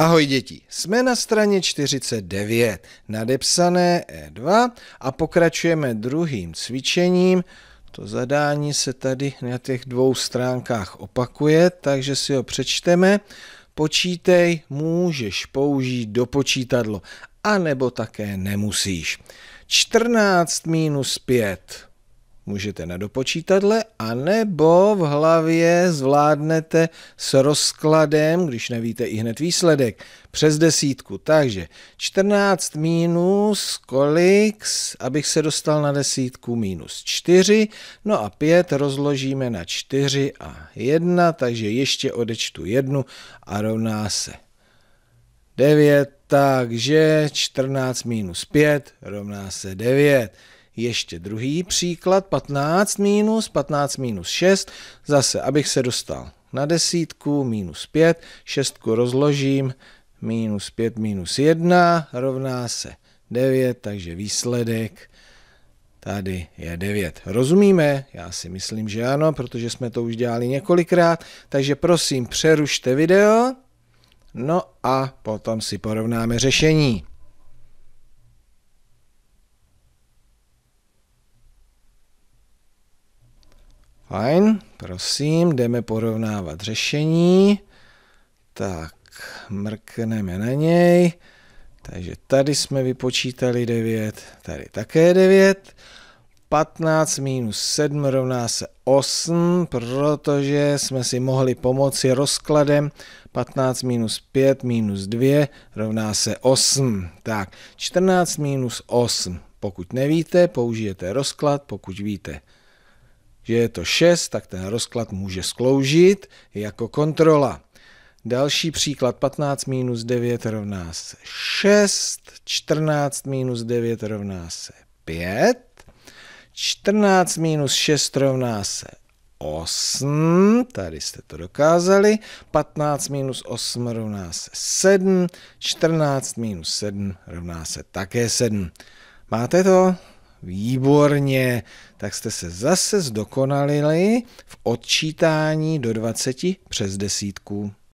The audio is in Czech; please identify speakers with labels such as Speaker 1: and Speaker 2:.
Speaker 1: Ahoj děti, jsme na straně 49, nadepsané E2 a pokračujeme druhým cvičením. To zadání se tady na těch dvou stránkách opakuje, takže si ho přečteme. Počítej, můžeš použít do počítadlo, anebo také nemusíš. 14 minus 5 můžete na dopočítadle, anebo v hlavě zvládnete s rozkladem, když nevíte i hned výsledek, přes desítku. Takže 14 minus kolik, abych se dostal na desítku, minus 4, no a 5 rozložíme na 4 a 1, takže ještě odečtu 1 a rovná se 9, takže 14 minus 5 rovná se 9 ještě druhý příklad, 15 minus, 15 minus 6, zase, abych se dostal na desítku, minus 5, šestku rozložím, minus 5 minus 1 rovná se 9, takže výsledek tady je 9. Rozumíme? Já si myslím, že ano, protože jsme to už dělali několikrát, takže prosím přerušte video, no a potom si porovnáme řešení. Fajn, prosím, jdeme porovnávat řešení. Tak, mrkneme na něj. Takže tady jsme vypočítali 9, tady také 9. 15 minus 7 rovná se 8, protože jsme si mohli pomoci rozkladem 15 minus 5 minus 2 rovná se 8. Tak, 14 minus 8. Pokud nevíte, použijete rozklad, pokud víte, že je to 6, tak ten rozklad může skloužit jako kontrola. Další příklad 15 minus 9 rovná se 6, 14 minus 9 rovná se 5, 14 minus 6 rovná se 8, tady jste to dokázali, 15 minus 8 rovná se 7, 14 minus 7 rovná se také 7. Máte to? Výborně, tak jste se zase zdokonalili v odčítání do 20 přes desítku.